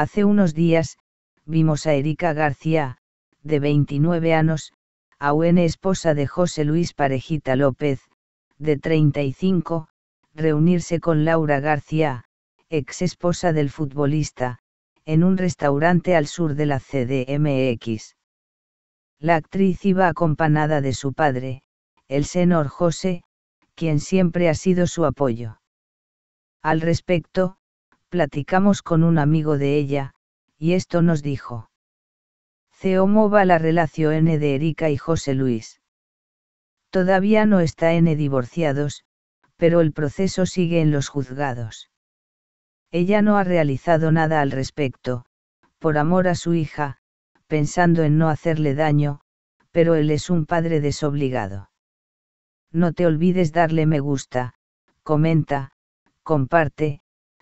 Hace unos días, vimos a Erika García, de 29 años, a UN esposa de José Luis Parejita López, de 35, reunirse con Laura García, ex esposa del futbolista, en un restaurante al sur de la CDMX. La actriz iba acompañada de su padre, el senor José, quien siempre ha sido su apoyo. Al respecto, platicamos con un amigo de ella, y esto nos dijo. Se va la relación de Erika y José Luis. Todavía no está N divorciados, pero el proceso sigue en los juzgados. Ella no ha realizado nada al respecto, por amor a su hija, pensando en no hacerle daño, pero él es un padre desobligado. No te olvides darle me gusta, comenta, comparte,